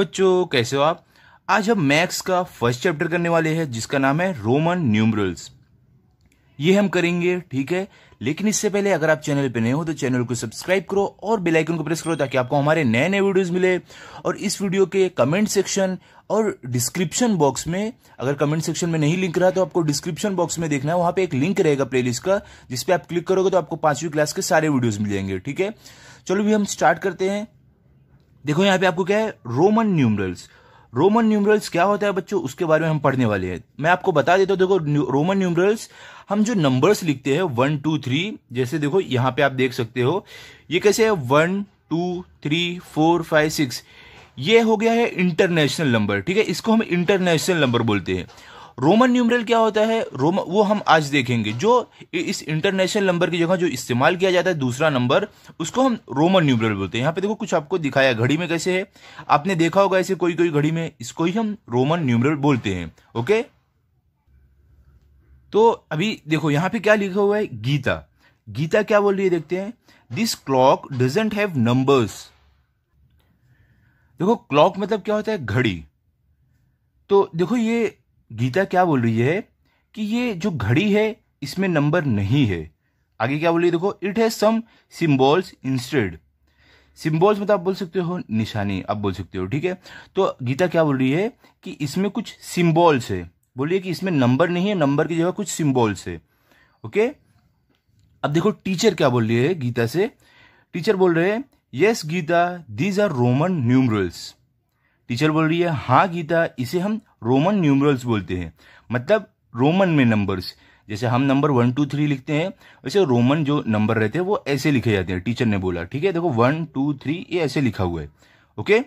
बच्चों कैसे हो आप आज हम मैथ्स का फर्स्ट चैप्टर करने वाले हैं जिसका नाम है रोमन न्यूमरल्स ये हम करेंगे ठीक है लेकिन इससे पहले अगर आप चैनल पे नए हो तो चैनल को सब्सक्राइब करो और बेल आइकन को प्रेस करो ताकि आपको हमारे नए नए वीडियोस मिले और इस वीडियो के कमेंट सेक्शन और डिस्क्रिप्शन बॉक्स में अगर कमेंट सेक्शन में नहीं लिंक रहा तो आपको डिस्क्रिप्शन बॉक्स में देखना है वहां पे एक लिंक रहेगा प्लेलिस्ट का जिसपे आप क्लिक करोगे तो आपको पांचवी क्लास के सारे वीडियोज मिलेंगे ठीक है चलो भी हम स्टार्ट करते हैं देखो यहाँ पे आपको क्या है रोमन न्यूमरल्स रोमन न्यूमरल्स क्या होता है बच्चों उसके बारे में हम पढ़ने वाले हैं मैं आपको बता देता हूँ देखो रोमन न्यूमरल्स हम जो नंबर्स लिखते हैं वन टू थ्री जैसे देखो यहाँ पे आप देख सकते हो ये कैसे है one two three four five six ये हो गया है इंटरनेशनल नंबर ठीक है इसको हम इंटरनेशनल नंबर बोलते हैं रोमन न्यूमरल क्या होता है रोम वो हम आज देखेंगे जो इस इंटरनेशनल नंबर की जगह जो इस्तेमाल किया जाता है दूसरा नंबर उसको हम रोमन न्यूमरल बोलते हैं यहाँ पे देखो कुछ आपको दिखाया घड़ी में कैसे है आपने देखा होगा ऐसे कोई कोई घड़ी में इसको ही हम रोमन न्यूमरल बोलते हैं ओके तो अभी देखो यहाँ पे क्या लिखा हुआ है गीता गीता क्या बोल रही है देखते हैं this clock doesn't have numbers देखो क्लॉक मतलब क्या होता है घड़ी तो देखो ये गीता क्या बोल रही है कि ये जो घड़ी है इसमें नंबर नहीं है आगे क्या बोल रही है देखो it has some symbols instead symbols मतलब आप बोल सकते हो निशानी आप बोल सकते हो ठीक है तो गीता क्या बोल रही है कि इसमें कुछ सिंबल्स है बोलिए कि इसमें नंबर नहीं है नंबर की जगह कुछ सिम्बॉल्स है ओके अब देखो टीचर क्या बोल रही है गीता से टीचर बोल रहे हैं yes Geeta these are Roman numerals teacher बोल रही है हाँ गीता इसे हम रोमन न्यूमरल्स बोलते हैं मतलब रोमन में नंबर्स जैसे हम नंबर वन टू थ्री लिखते हैं वैसे रोमन जो नंबर रहते हैं वो ऐसे लिखे जाते हैं टीचर ने बोला ठीक है देखो वन टू थ्री ये ऐसे लिखा हुआ है ओके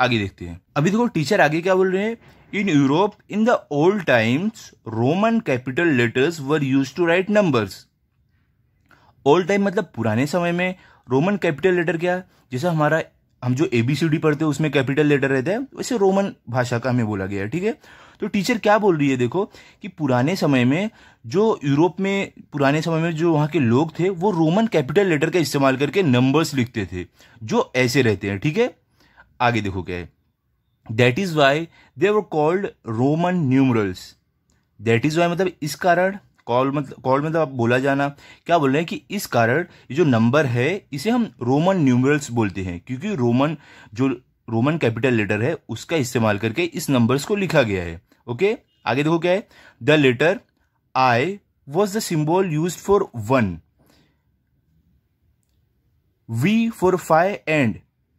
आगे देखते हैं अभी देखो टीचर आगे क्या बोल रहे हैं in Europe in the old times Roman capital letters were used to write numbers old time मतलब पुराने समय में रोमन कैपिटल लेटर क्या जैसे हमारा हम जो एबीसीडी पढ़ते हैं उसमें कैपिटल लेटर रहता है वैसे रोमन भाषा का हमें बोला गया है ठीक है तो टीचर क्या बोल रही है देखो कि पुराने समय में जो यूरोप में पुराने समय में जो वहाँ के लोग थे वो रोमन कैपिटल लेटर का इस्तेमाल करके नंबर्स लिखते थे जो ऐसे रहते हैं ठीक है थीके? आगे देखो क्या है that is why they were called Roman numerals that is why मतलब इस कारण कॉल मतलब कॉल मतलब आप बोला जाना क्या बोल रहे हैं कि इस कारण जो नंबर है इसे हम रोमन न्यूमरल्स बोलते हैं क्योंकि रोमन जो रोमन कैपिटल लेटर है उसका इस्तेमाल करके इस नंबर्स को लिखा गया है ओके आगे देखो क्या है the letter I was the symbol used for one V for five and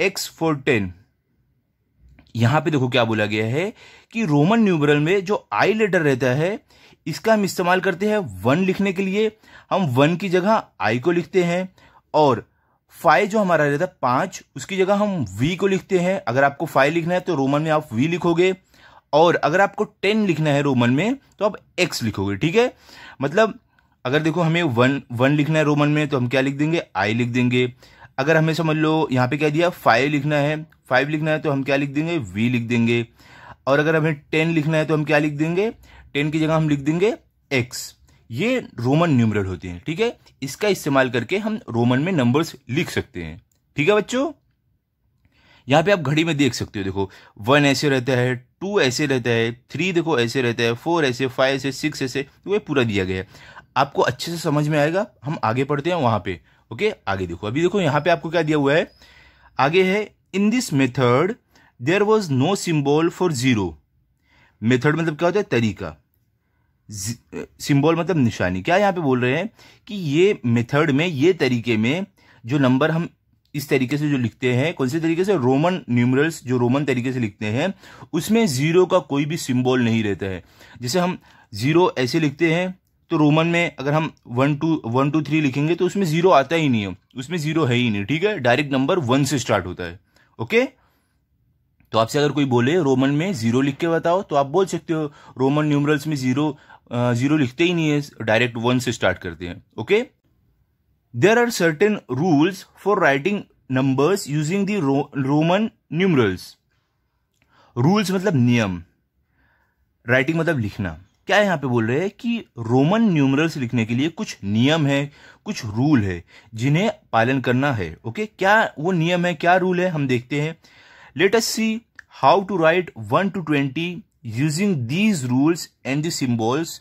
X for ten यहां पे देखो क्या बोला गया है कि रोमन न्यूमरल में जो आई लेटर रहता है इसका हम इस्तेमाल करते हैं वन लिखने के लिए हम वन की जगह आई को लिखते हैं और फाइव जो हमारा रहता है पांच उसकी जगह हम वी को लिखते हैं अगर आपको फाइव लिखना है तो रोमन में आप वी लिखोगे और अगर आपको टेन लिखना है रोमन में तो आप एक्स लिखोगे ठीक है मतलब अगर देखो हमें वन वन लिखना है रोमन में तो हम क्या लिख देंगे आई लिख देंगे अगर हमें समझ लो यहाँ पे क्या दिया फाइव लिखना है फाइव लिखना है तो हम क्या लिख देंगे वी लिख देंगे और अगर हमें टेन लिखना है तो हम क्या लिख देंगे टेन की जगह हम लिख देंगे एक्स ये रोमन न्यूमरल होते हैं ठीक है इसका इस्तेमाल करके हम रोमन में नंबर्स लिख सकते हैं ठीक है बच्चों यहाँ पे आप घड़ी में देख सकते हो देखो वन ऐसे रहता है टू ऐसे रहता है थ्री देखो ऐसे रहता है फोर ऐसे फाइव ऐसे सिक्स ऐसे तो ये पूरा दिया गया है आपको अच्छे से समझ में आएगा हम आगे पढ़ते हैं वहां पे ओके आगे देखो अभी देखो यहाँ पे आपको क्या दिया हुआ है आगे है in this method there was no symbol for zero method मतलब क्या होता है तरीका सिंबल मतलब निशानी क्या यहाँ पे बोल रहे हैं कि ये मेथड में ये तरीके में जो नंबर हम इस तरीके से जो लिखते हैं कौन से तरीके से रोमन न्यूमरल्स जो रोमन तरीके से लिखते हैं उसमें जीरो का कोई भी सिंबल नहीं रहता है जैसे हम जीरो ऐसे लिखते हैं तो रोमन में अगर हम one two one two three लिखेंगे तो उसमें जीरो आता ही नहीं है उसमें जीरो है ही नहीं ठीक है डायरेक्ट नंबर वन से स्टार्ट होता है ओके तो आपसे अगर कोई बोले रोमन में जीरो लिख के बताओ तो आप बोल सकते हो रोमन न्यूमरल्स में जीरो जीरो लिखते ही नहीं है डायरेक्ट वन से स्टार्ट करते हैं okay there are certain rules for writing numbers using the Roman numerals rules मतलब नियम राइटिंग मतलब लिखना क्या यहां पे बोल रहे हैं कि रोमन न्यूमरल्स लिखने के लिए कुछ नियम है कुछ रूल है जिन्हें पालन करना है ओके क्या वो नियम है क्या रूल है हम देखते हैं let us see how to write one to twenty using these rules and the symbols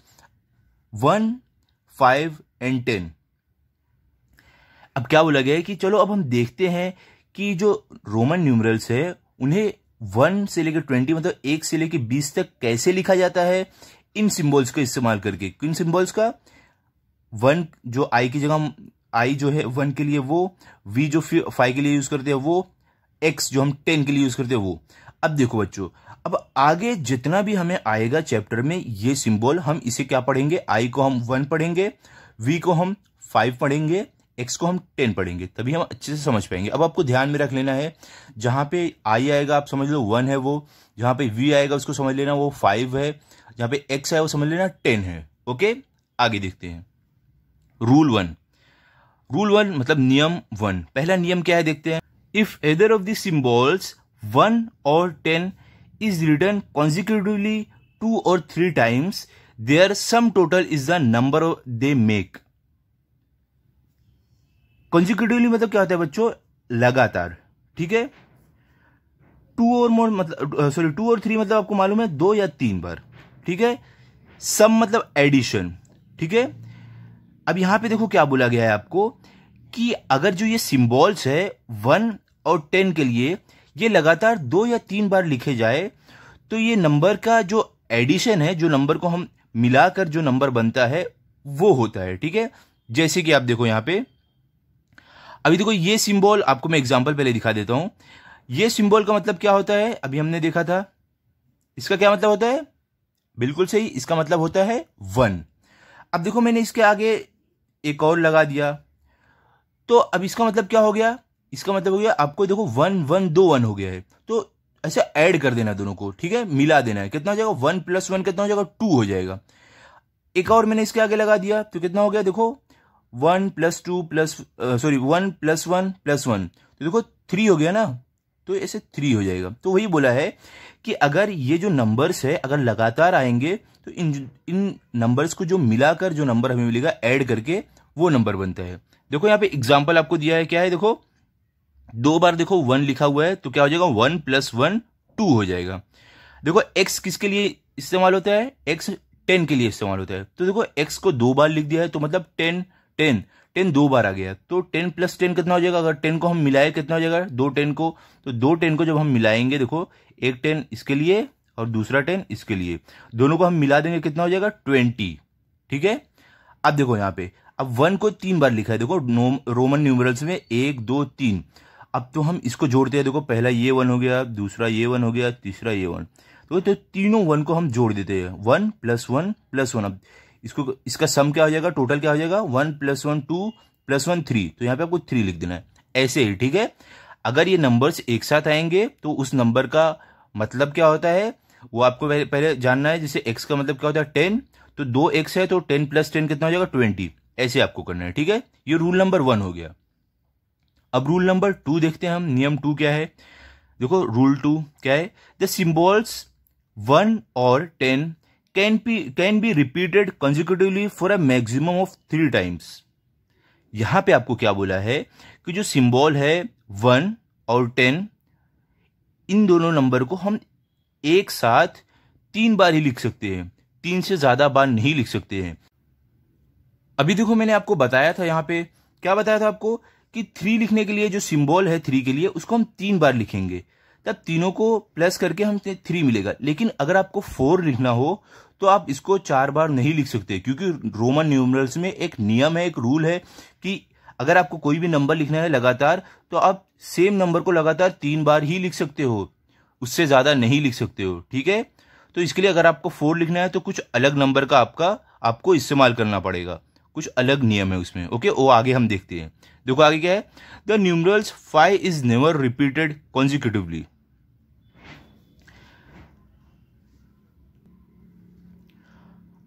1, 5 and 10 अब क्या बोला गया है कि चलो अब हम देखते हैं कि जो रोमन न्यूमरल्स है उन्हें वन से लेकर ट्वेंटी मतलब एक से लेकर बीस तक कैसे लिखा जाता है इन सिंबल्स का इस्तेमाल करके किन सिंबल्स का वन जो आई की जगह आई जो है वन के लिए वो वी जो फाइव के लिए यूज करते हैं वो एक्स जो हम टेन के लिए यूज करते हैं वो अब देखो बच्चों अब आगे जितना भी हमें आएगा चैप्टर में ये सिंबल हम इसे क्या पढ़ेंगे आई को हम वन पढ़ेंगे वी को हम फाइव पढ़ेंगे एक्स को हम टेन पढ़ेंगे तभी हम अच्छे से समझ पाएंगे अब आपको ध्यान में रख लेना है जहां पे आई आएगा आप समझ लो वन है वो जहां पे वी आएगा उसको समझ लेना वो फाइव है जहां पे एक्स है वो समझ लेना टेन है ओके आगे देखते हैं रूल वन रूल वन मतलब नियम वन पहला नियम क्या है देखते हैं if either of the symbols one और ten is written consecutively two or three times, their sum total is the number they make. Consecutively मतलब क्या होता है बच्चों लगातार ठीक है टू और मोर मतलब सॉरी टू और थ्री मतलब आपको मालूम है दो या तीन बार ठीक है सम मतलब एडिशन ठीक है अब यहां पे देखो क्या बोला गया है आपको कि अगर जो ये सिंबॉल्स है वन और टेन के लिए ये लगातार दो या तीन बार लिखे जाए तो ये नंबर का जो एडिशन है जो नंबर को हम मिलाकर जो नंबर बनता है वो होता है ठीक है जैसे कि आप देखो यहां पे अभी देखो ये सिंबल आपको मैं एग्जाम्पल पहले दिखा देता हूं ये सिंबल का मतलब क्या होता है अभी हमने देखा था इसका क्या मतलब होता है बिल्कुल सही इसका मतलब होता है वन अब देखो मैंने इसके आगे एक और लगा दिया तो अब इसका मतलब क्या हो गया इसका मतलब हो गया आपको देखो वन वन दो वन हो गया है तो ऐसे ऐड कर देना दोनों को ठीक है मिला देना है कितना हो जाएगा वन प्लस वन कितना हो जाएगा टू हो जाएगा एक और मैंने इसके आगे लगा दिया तो कितना हो गया देखो one plus two plus sorry one plus one plus one तो देखो थ्री हो गया ना तो ऐसे थ्री हो जाएगा तो वही बोला है कि अगर ये जो नंबर्स है अगर लगातार आएंगे तो इन इन नंबर्स को जो मिलाकर जो नंबर हमें मिलेगा ऐड करके वो नंबर बनता है देखो यहाँ पे एग्जाम्पल आपको दिया है क्या है देखो दो बार देखो वन लिखा हुआ है तो क्या हो जाएगा वन प्लस वन टू हो जाएगा देखो एक्स किसके लिए इस्तेमाल होता है एक्स टेन के लिए इस्तेमाल होता है तो देखो एक्स को दो बार लिख दिया है तो मतलब टेन टेन टेन दो बार आ गया तो टेन प्लस टेन कितना हो जाएगा अगर टेन को हम मिलाए कितना हो जाएगा दो टेन को तो दो टेन को जब हम मिलाएंगे देखो एक टेन इसके लिए और दूसरा टेन इसके लिए दोनों को हम मिला देंगे कितना हो जाएगा ट्वेंटी ठीक है अब देखो यहां पे अब वन को तीन बार लिखा है देखो रोमन न्यूमरल्स में एक दो तीन अब तो हम इसको जोड़ते हैं देखो पहला ये वन हो गया दूसरा ये वन हो गया तीसरा ये वन तो, तो तीनों वन को हम जोड़ देते हैं one plus one plus one अब इसको इसका सम क्या हो जाएगा टोटल क्या हो जाएगा one plus one two plus one three तो यहाँ पे आपको थ्री लिख देना है ऐसे ही ठीक है अगर ये नंबर्स एक साथ आएंगे तो उस नंबर का मतलब क्या होता है वो आपको पहले जानना है जैसे एक्स का मतलब क्या होता है टेन तो दो एक्स है तो टेन प्लस टेन कितना हो जाएगा ट्वेंटी ऐसे आपको करना है ठीक है ये रूल नंबर वन हो गया अब रूल नंबर टू देखते हैं हम नियम टू क्या है देखो रूल टू क्या है द सिंबल्स वन और ten can be can be repeated consecutively for a maximum of three times यहां पे आपको क्या बोला है कि जो सिम्बॉल है वन और टेन इन दोनों नंबर को हम एक साथ तीन बार ही लिख सकते हैं तीन से ज्यादा बार नहीं लिख सकते हैं अभी देखो मैंने आपको बताया था यहां पे क्या बताया था आपको कि थ्री लिखने के लिए जो सिंबल है थ्री के लिए उसको हम तीन बार लिखेंगे तब तीनों को प्लस करके हम थ्री मिलेगा लेकिन अगर आपको फोर लिखना हो तो आप इसको चार बार नहीं लिख सकते क्योंकि रोमन न्यूमरल्स में एक नियम है एक रूल है कि अगर आपको कोई भी नंबर लिखना है लगातार तो आप सेम नंबर को लगातार तीन बार ही लिख सकते हो उससे ज़्यादा नहीं लिख सकते हो ठीक है तो इसके लिए अगर आपको फोर लिखना है तो कुछ अलग नंबर का आपका आपको इस्तेमाल करना पड़ेगा कुछ अलग नियम है उसमें ओके वो आगे हम देखते हैं देखो आगे क्या है the numerals five is never repeated consecutively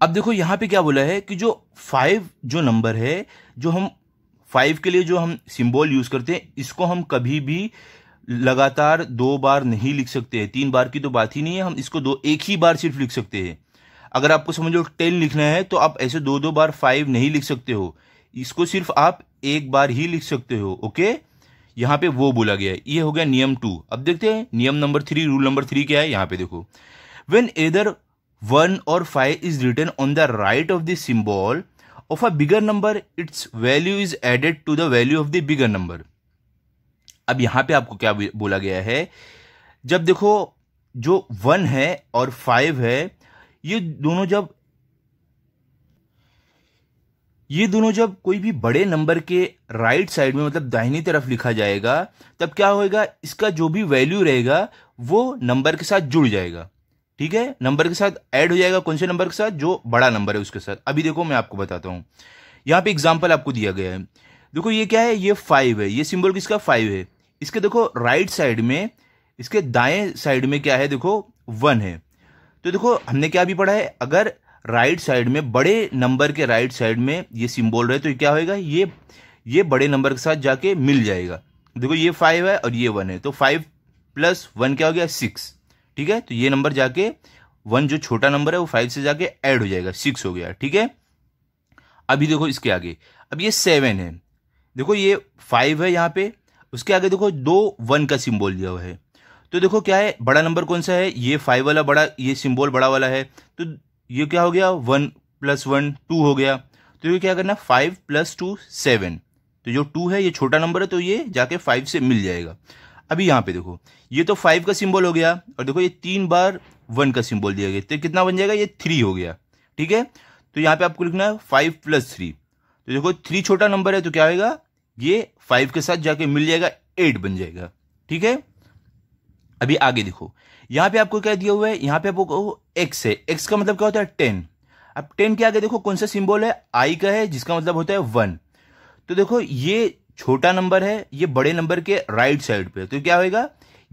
अब देखो यहां पे क्या बोला है कि जो फाइव जो नंबर है जो हम फाइव के लिए जो हम सिंबल यूज करते हैं इसको हम कभी भी लगातार दो बार नहीं लिख सकते हैं तीन बार की तो बात ही नहीं है हम इसको दो एक ही बार सिर्फ लिख सकते हैं अगर आपको समझो टेन लिखना है तो आप ऐसे दो दो बार फाइव नहीं लिख सकते हो इसको सिर्फ आप एक बार ही लिख सकते हो ओके यहाँ पे वो बोला गया है ये हो गया नियम टू अब देखते हैं नियम number three rule number three क्या है यहाँ पे देखो वेन एदर वन और five is written on the right of the symbol of a bigger number its value is added to the value of the bigger number अब यहाँ पे आपको क्या बोला गया है जब देखो जो वन है और फाइव है ये दोनों जब ये दोनों जब कोई भी बड़े नंबर के राइट साइड में मतलब दाहिनी तरफ लिखा जाएगा तब क्या होएगा इसका जो भी वैल्यू रहेगा वो नंबर के साथ जुड़ जाएगा ठीक है नंबर के साथ ऐड हो जाएगा कौन से नंबर के साथ जो बड़ा नंबर है उसके साथ अभी देखो मैं आपको बताता हूँ यहाँ पे एग्जाम्पल आपको दिया गया है देखो ये क्या है ये फाइव है ये सिंबल किसका फाइव है इसके देखो राइट साइड में इसके दाएं साइड में क्या है देखो वन है तो देखो हमने क्या भी पढ़ा है अगर राइट साइड में बड़े नंबर के राइट साइड में ये सिंबल रहे तो क्या होएगा ये ये बड़े नंबर के साथ जाके मिल जाएगा देखो ये फाइव है और ये वन है तो फाइव प्लस वन क्या हो गया सिक्स ठीक है तो ये नंबर जाके वन जो छोटा नंबर है वो फाइव से जाके ऐड हो जाएगा सिक्स हो गया ठीक है अभी देखो इसके आगे अब ये सेवन है देखो ये फाइव है यहाँ पे उसके आगे देखो दो वन का सिम्बोल दिया हुआ है तो देखो क्या है बड़ा नंबर कौन सा है ये फाइव वाला बड़ा ये सिंबल बड़ा वाला है तो ये क्या हो गया वन प्लस वन टू हो गया तो ये क्या करना फाइव प्लस टू सेवन तो जो टू है ये छोटा नंबर है तो ये जाके फाइव से मिल जाएगा अभी यहाँ पे देखो ये तो फाइव का सिंबल हो गया और देखो ये तीन बार वन का सिंबल दिया गया तो कितना बन जाएगा ये थ्री हो गया ठीक है तो यहाँ पे आपको लिखना है फाइव प्लस थ्री तो देखो थ्री छोटा नंबर है तो क्या होगा ये फाइव के साथ जाके मिल जाएगा एट बन जाएगा ठीक है अभी आगे देखो यहाँ पे आपको क्या दिया हुआ है यहाँ पे आपको एक्स है एक्स का मतलब क्या होता है टेन अब टेन के आगे देखो कौन सा सिंबल है आई का है जिसका मतलब होता है वन तो देखो ये छोटा नंबर है ये बड़े नंबर के राइट साइड पे तो क्या होगा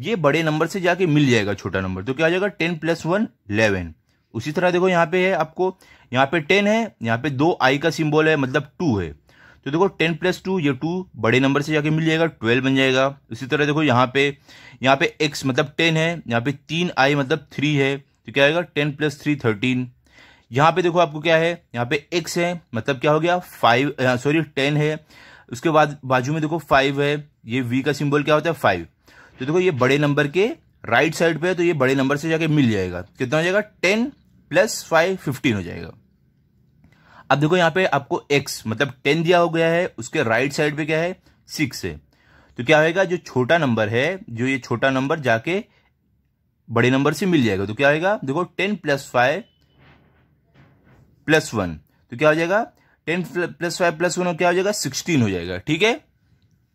ये बड़े नंबर से जाके मिल जाएगा छोटा नंबर तो क्या हो जाएगा टेन प्लस वन इलेवन उसी तरह देखो यहाँ पे है आपको यहाँ पे टेन है यहाँ पे दो आई का सिंबल है मतलब टू है तो देखो टेन प्लस टू ये टू बड़े नंबर से जाके मिल जाएगा ट्वेल्व बन जाएगा इसी तरह देखो यहाँ पे यहाँ पे एक्स मतलब टेन है यहाँ पे तीन आई मतलब थ्री है तो क्या आएगा टेन प्लस थ्री थर्टीन यहाँ पे देखो आपको क्या है यहाँ पे एक्स है मतलब क्या हो गया फाइव सॉरी टेन है उसके बाद बाजू में देखो फाइव है ये वी का सिम्बल क्या होता है फाइव तो देखो ये बड़े नंबर के राइट साइड पर है तो ये बड़े नंबर से जाके मिल जाएगा कितना हो जाएगा टेन प्लस फाइव फिफ्टीन हो जाएगा अब देखो यहाँ पे आपको x मतलब टेन दिया हो गया है उसके राइट साइड पे क्या है सिक्स है तो क्या होगा जो छोटा नंबर है जो ये छोटा नंबर जाके बड़े नंबर से मिल जाएगा तो क्या होगा देखो ten plus five plus one तो क्या हो जाएगा ten plus five plus one क्या हो जाएगा सिक्सटीन हो जाएगा ठीक है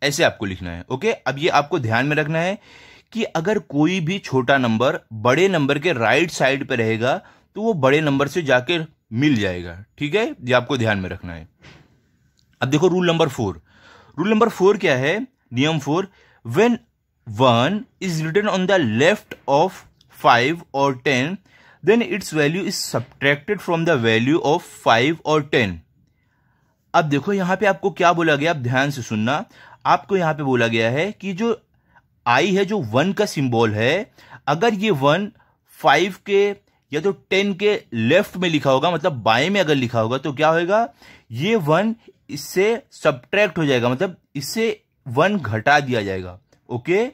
ऐसे आपको लिखना है ओके अब ये आपको ध्यान में रखना है कि अगर कोई भी छोटा नंबर बड़े नंबर के राइट साइड पर रहेगा तो वो बड़े नंबर से जाकर मिल जाएगा ठीक है ये आपको ध्यान में रखना है अब देखो rule number four rule number four क्या है नियम four when one is written on the left of five और ten then its value is subtracted from the value of five और टेन अब देखो यहां पे आपको क्या बोला गया आप ध्यान से सुनना आपको यहां पे बोला गया है कि जो आई है जो वन का सिंबल है अगर ये वन फाइव के या तो टेन के लेफ्ट में लिखा होगा मतलब बाएं में अगर लिखा होगा तो क्या होगा ये वन इससे सब्ट्रैक्ट हो जाएगा मतलब इससे वन घटा दिया जाएगा ओके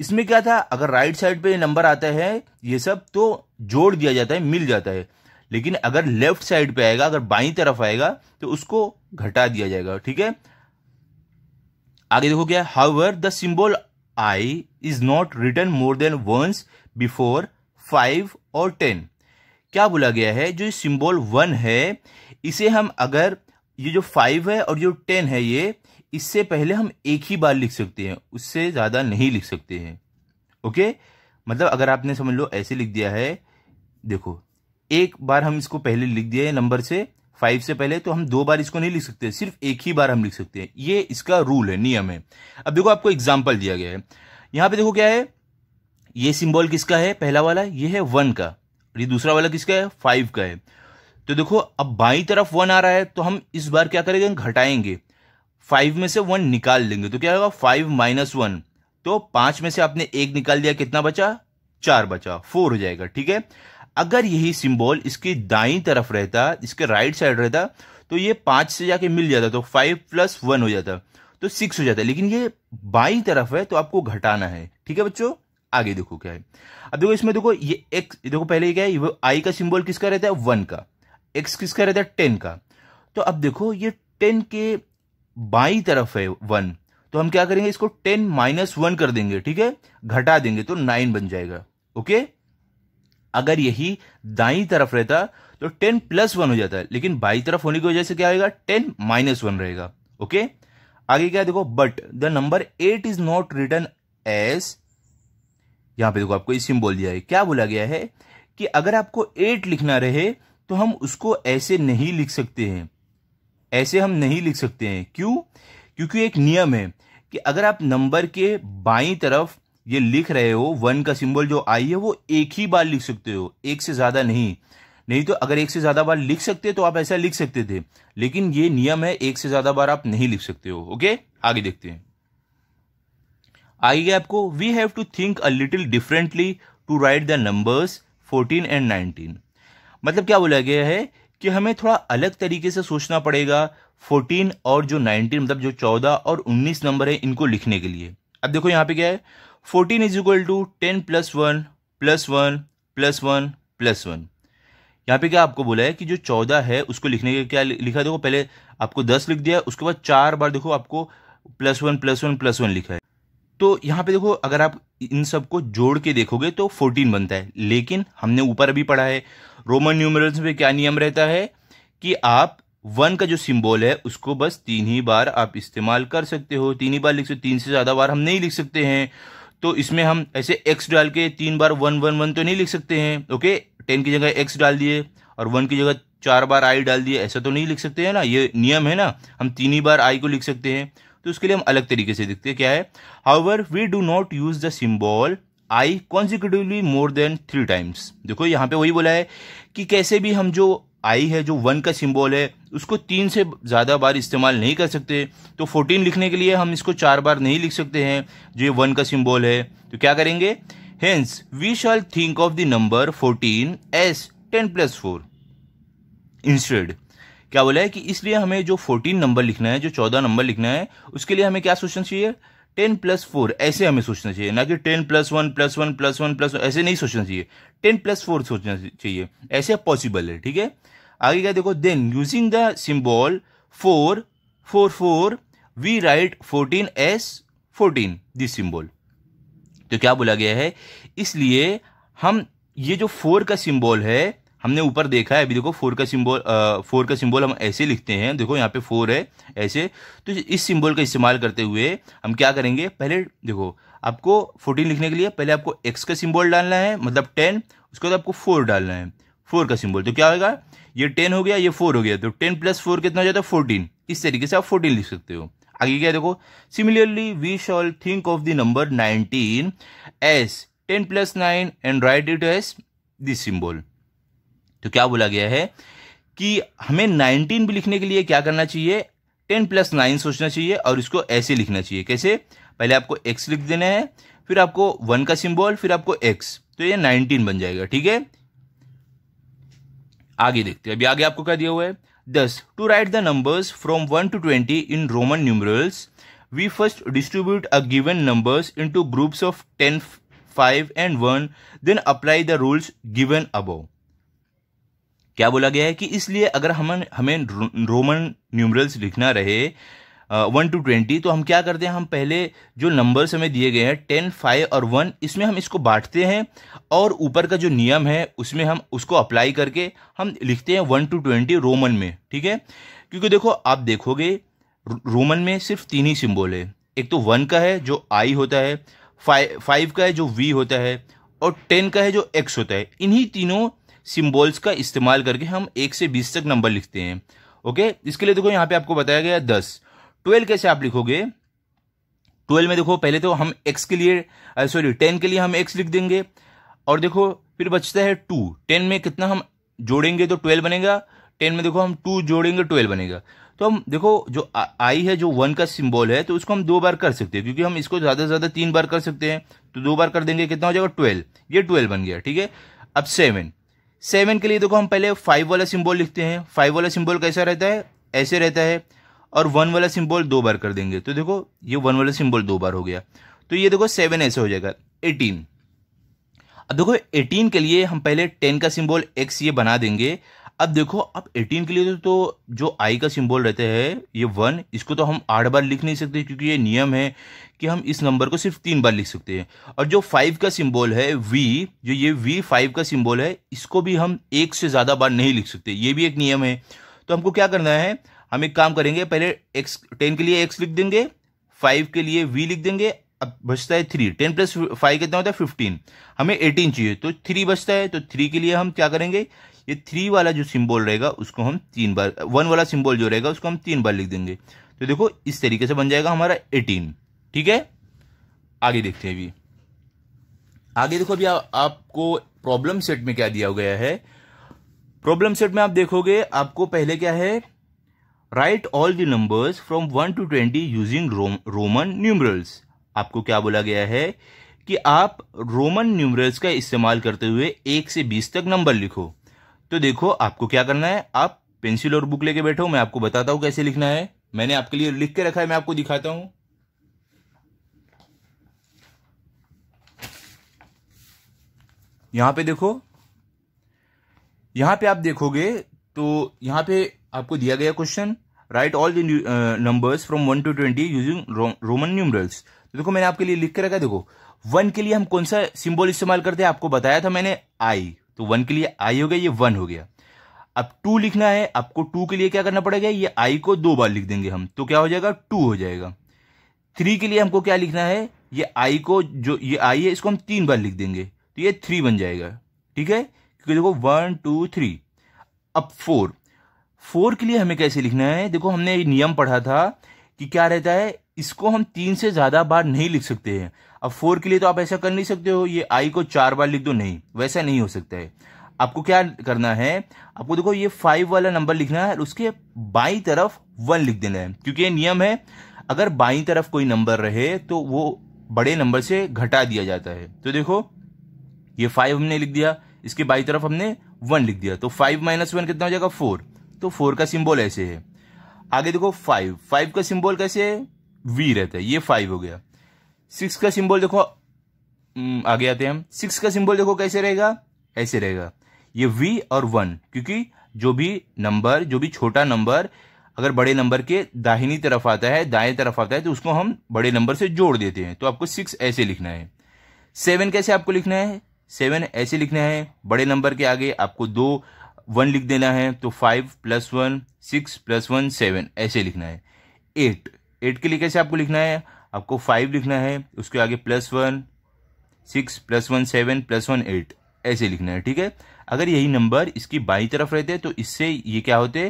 इसमें क्या था अगर राइट साइड पे नंबर आता है ये सब तो जोड़ दिया जाता है मिल जाता है लेकिन अगर लेफ्ट साइड पे आएगा अगर बाई तरफ आएगा तो उसको घटा दिया जाएगा ठीक है आगे देखो क्या how the symbol I is not written more than once before five और टेन क्या बोला गया है जो सिंबल वन है इसे हम अगर ये जो फाइव है और जो टेन है ये इससे पहले हम एक ही बार लिख सकते हैं उससे ज़्यादा नहीं लिख सकते हैं ओके मतलब अगर आपने समझ लो ऐसे लिख दिया है देखो एक बार हम इसको पहले लिख दिया है नंबर से फाइव से पहले तो हम दो बार इसको नहीं लिख सकते सिर्फ एक ही बार हम लिख सकते हैं ये इसका रूल है नियम है अब देखो आपको एग्जाम्पल दिया गया है यहां पे देखो क्या है ये सिंबल किसका है पहला वाला ये है वन का और ये दूसरा वाला किसका है फाइव का है तो देखो अब बाई तरफ वन आ रहा है तो हम इस बार क्या करेंगे घटाएंगे फाइव में से वन निकाल देंगे तो क्या होगा फाइव माइनस वन तो पांच में से आपने एक निकाल दिया कितना बचा चार बचा फोर हो जाएगा ठीक है अगर यही सिंबल इसकी दाई तरफ रहता इसके राइट साइड रहता तो ये पांच से जाके मिल जाता तो फाइव प्लस वन हो जाता तो सिक्स हो जाता लेकिन ये बाई तरफ है तो आपको घटाना है ठीक है बच्चों आगे देखो क्या है अब देखो इसमें देखो ये x देखो पहले क्या है आई का सिंबल किसका रहता है वन का x किसका रहता है टेन का तो अब देखो ये टेन के बाई तरफ है वन तो हम क्या करेंगे इसको टेन माइनस वन कर देंगे ठीक है घटा देंगे तो नाइन बन जाएगा ओके अगर यही दाई तरफ रहता तो टेन प्लस वन हो जाता है लेकिन बाई तरफ होने की वजह से क्या आएगा टेन माइनस वन रहेगा ओके आगे क्या देखो but the number eight is not written as यहाँ पे देखो आपको इसम बोल दिया है क्या बोला गया है कि अगर आपको एट लिखना रहे तो हम उसको ऐसे नहीं लिख सकते हैं ऐसे हम नहीं लिख सकते हैं क्यों क्योंकि एक नियम है कि अगर आप नंबर के बाई तरफ ये लिख रहे हो वन का सिंबल जो आई है वो एक ही बार लिख सकते हो एक से ज़्यादा नहीं नहीं तो अगर एक से ज़्यादा बार लिख सकते तो आप ऐसा लिख सकते थे लेकिन ये नियम है एक से ज़्यादा बार आप नहीं लिख सकते हो ओके आगे देखते हैं आई गैप को we have to think a little differently to write the numbers 14 and 19 मतलब क्या बोला गया है कि हमें थोड़ा अलग तरीके से सोचना पड़ेगा 14 और जो 19 मतलब जो 14 और 19 नंबर है इनको लिखने के लिए अब देखो यहाँ पे क्या है 14 is equal to ten plus one plus one plus one plus one यहाँ पे क्या आपको बोला है कि जो चौदह है उसको लिखने के क्या लिखा देखो पहले आपको दस लिख दिया उसके बाद चार बार देखो आपको plus one plus one plus one लिखा है तो यहाँ पे देखो अगर आप इन सब को जोड़ के देखोगे तो 14 बनता है लेकिन हमने ऊपर अभी पढ़ा है रोमन न्यूमरल्स में क्या नियम रहता है कि आप वन का जो सिंबल है उसको बस तीन ही बार आप इस्तेमाल कर सकते हो तीन ही बार लिख सकते तीन से ज़्यादा बार हम नहीं लिख सकते हैं तो इसमें हम ऐसे एक्स डाल के तीन बार वन वन वन तो नहीं लिख सकते हैं ओके टेन की जगह एक्स डाल दिए और वन की जगह चार बार आई डाल दिए ऐसा तो नहीं लिख सकते हैं ना ये नियम है ना हम तीन ही बार आई को लिख सकते हैं तो उसके लिए हम अलग तरीके से देखते हैं क्या है however we do not use the symbol I consecutively more than three times देखो यहाँ पे वही बोला है कि कैसे भी हम जो आई है जो वन का सिंबल है उसको तीन से ज़्यादा बार इस्तेमाल नहीं कर सकते तो फोर्टीन लिखने के लिए हम इसको चार बार नहीं लिख सकते हैं जो ये वन का सिंबल है तो क्या करेंगे hence we shall think of the number fourteen as ten plus four instead क्या बोला है कि इसलिए हमें जो फोर्टीन नंबर लिखना है जो चौदह नंबर लिखना है उसके लिए हमें क्या सोचना चाहिए टेन प्लस फोर ऐसे हमें सोचना चाहिए ना कि ten plus one plus one plus one plus ऐसे नहीं सोचना चाहिए टेन प्लस फोर सोचना चाहिए ऐसे पॉसिबल है ठीक है आगे क्या देखो then using the symbol for four four we write fourteen as fourteen this symbol तो क्या बोला गया है इसलिए हम ये जो फोर का सिम्बॉल है हमने ऊपर देखा है अभी देखो फोर का सिंबल फोर का सिंबल हम ऐसे लिखते हैं देखो यहाँ पे फोर है ऐसे तो इस सिंबल का इस्तेमाल करते हुए हम क्या करेंगे पहले देखो आपको फोर्टीन लिखने के लिए पहले आपको एक्स का सिंबल डालना है मतलब टेन उसके बाद आपको फोर डालना है फोर का सिंबल तो क्या होगा ये टेन हो गया ये फोर हो गया तो टेन प्लस फोर कितना हो जाता है फोर्टीन इस तरीके से आप फोर्टीन लिख सकते हो आगे क्या देखो similarly we shall think of the number nineteen as ten plus nine and write it as this symbol तो क्या बोला गया है कि हमें नाइनटीन भी लिखने के लिए क्या करना चाहिए टेन प्लस नाइन सोचना चाहिए और इसको ऐसे लिखना चाहिए कैसे पहले आपको एक्स लिख देना है फिर आपको वन का सिंबल फिर आपको एक्स तो ये नाइनटीन बन जाएगा ठीक है आगे देखते हैं अभी आगे आपको क्या दिया हुआ है दस to write the numbers from one to twenty in Roman numerals we first distribute a given numbers into groups of ten five and one then apply the rules given above क्या बोला गया है कि इसलिए अगर हम हमें रोमन न्यूमरल्स लिखना रहे वन टू ट्वेंटी तो हम क्या करते हैं हम पहले जो नंबर्स हमें दिए गए हैं टेन फाइव और वन इसमें हम इसको बांटते हैं और ऊपर का जो नियम है उसमें हम उसको अप्लाई करके हम लिखते हैं वन टू ट्वेंटी रोमन में ठीक है क्योंकि देखो आप देखोगे रोमन में सिर्फ तीन ही सिम्बॉल है एक तो वन का है जो आई होता है फाइव फाइव का है जो वी होता है और टेन का है जो एक्स होता है इन्हीं तीनों सिम्बॉल्स का इस्तेमाल करके हम एक से बीस तक नंबर लिखते हैं ओके इसके लिए देखो यहाँ पे आपको बताया गया दस ट्वेल्व कैसे आप लिखोगे ट्वेल्व में देखो पहले तो हम एक्स के लिए सॉरी टेन के लिए हम एक्स लिख देंगे और देखो फिर बचता है टू टेन में कितना हम जोड़ेंगे तो ट्वेल्व बनेगा टेन में देखो हम टू जोड़ेंगे तो ट्वेल्व बनेगा तो हम देखो जो आई है जो वन का सिंबल है तो उसको हम दो बार कर सकते हैं क्योंकि हम इसको ज़्यादा से ज़्यादा तीन बार कर सकते हैं तो दो बार कर देंगे कितना हो जाएगा ट्वेल्व ये ट्वेल्व बन गया ठीक है अब सेवन सेवन के लिए देखो हम पहले फाइव वाला सिंबल लिखते हैं फाइव वाला सिंबल कैसा रहता है ऐसे रहता है और वन वाला सिंबल दो बार कर देंगे तो देखो ये वन वाला सिंबल दो बार हो गया तो ये देखो सेवन ऐसे हो जाएगा एटीन अब देखो एटीन के लिए हम पहले टेन का सिंबल एक्स ये बना देंगे अब देखो अब एटीन के लिए तो, तो जो आई का सिंबल रहता है ये वन इसको तो हम आठ बार लिख नहीं सकते क्योंकि ये नियम है कि हम इस नंबर को सिर्फ तीन बार लिख सकते हैं और जो फाइव का सिंबल है वी जो ये वी फाइव का सिंबल है इसको भी हम एक से ज़्यादा बार नहीं लिख सकते ये भी एक नियम है तो हमको क्या करना है हम एक काम करेंगे पहले एक्स टेन के लिए एक्स लिख देंगे फाइव के लिए वी लिख देंगे अब बचता है थ्री टेन प्लस फाइव कितना होता है फिफ्टीन हमें एटीन चाहिए तो थ्री बचता है तो थ्री के लिए हम क्या करेंगे ये थ्री वाला जो सिंबल रहेगा उसको हम तीन बार वन वाला सिंबल जो रहेगा उसको हम तीन बार लिख देंगे तो देखो इस तरीके से बन जाएगा हमारा एटीन ठीक है आगे देखते हैं अभी आगे देखो अभी आपको प्रॉब्लम सेट में क्या दिया गया है प्रॉब्लम सेट में आप देखोगे आपको पहले क्या है write all the numbers from one to twenty using Roman numerals आपको क्या बोला गया है कि आप रोमन न्यूमरल्स का इस्तेमाल करते हुए एक से बीस तक नंबर लिखो तो देखो आपको क्या करना है आप पेंसिल और बुक लेके बैठो मैं आपको बताता हूं कैसे लिखना है मैंने आपके लिए लिख के रखा है मैं आपको दिखाता हूं यहां पे देखो यहां पे आप देखोगे तो यहां पे आपको दिया गया question write all the numbers from one to twenty using Roman numerals तो देखो मैंने आपके लिए लिख के रखा देखो वन के लिए हम कौन सा सिंबल इस्तेमाल करते हैं आपको बताया था मैंने आई तो वन के लिए आई हो गया ये वन हो गया अब टू लिखना है आपको टू के लिए क्या करना पड़ेगा ये आई को दो बार लिख देंगे हम तो क्या हो जाएगा टू हो जाएगा थ्री के लिए हमको क्या लिखना है ये आई को जो ये आई है इसको हम तीन बार लिख देंगे तो ये थ्री बन जाएगा ठीक है क्योंकि देखो वन टू थ्री अब फोर फोर के लिए हमें कैसे लिखना है देखो हमने नियम पढ़ा था कि क्या रहता है इसको हम तीन से ज़्यादा बार नहीं लिख सकते हैं अब फोर के लिए तो आप ऐसा कर नहीं सकते हो ये आई को चार बार लिख दो नहीं वैसा नहीं हो सकता है आपको क्या करना है आपको देखो ये फाइव वाला नंबर लिखना है और उसके बाई तरफ वन लिख देना है क्योंकि ये नियम है अगर बाई तरफ कोई नंबर रहे तो वो बड़े नंबर से घटा दिया जाता है तो देखो ये फाइव हमने लिख दिया इसके बाई तरफ हमने वन लिख दिया तो फाइव माइनस वन कितना हो जाएगा फोर तो फोर का सिंबल ऐसे है आगे देखो फाइव फाइव का सिंबल कैसे है वी रहता है ये फाइव हो गया सिक्स का सिंबल देखो हम्म, आगे आते हैं हम सिक्स का सिंबल देखो कैसे रहेगा ऐसे रहेगा ये वी और वन क्योंकि जो भी नंबर जो भी छोटा नंबर अगर बड़े नंबर के दाहिनी तरफ आता है दाएं तरफ आता है तो उसको हम बड़े नंबर से जोड़ देते हैं तो आपको सिक्स ऐसे लिखना है सेवन कैसे आपको लिखना है सेवन ऐसे लिखना है बड़े नंबर के आगे आपको दो वन लिख देना है तो five plus one six plus one seven ऐसे लिखना है एट एट के लिए कैसे आपको लिखना है आपको फाइव लिखना है उसके आगे plus one six plus one seven plus one eight ऐसे लिखना है ठीक है अगर यही नंबर इसकी बाई तरफ रहते तो इससे ये क्या होते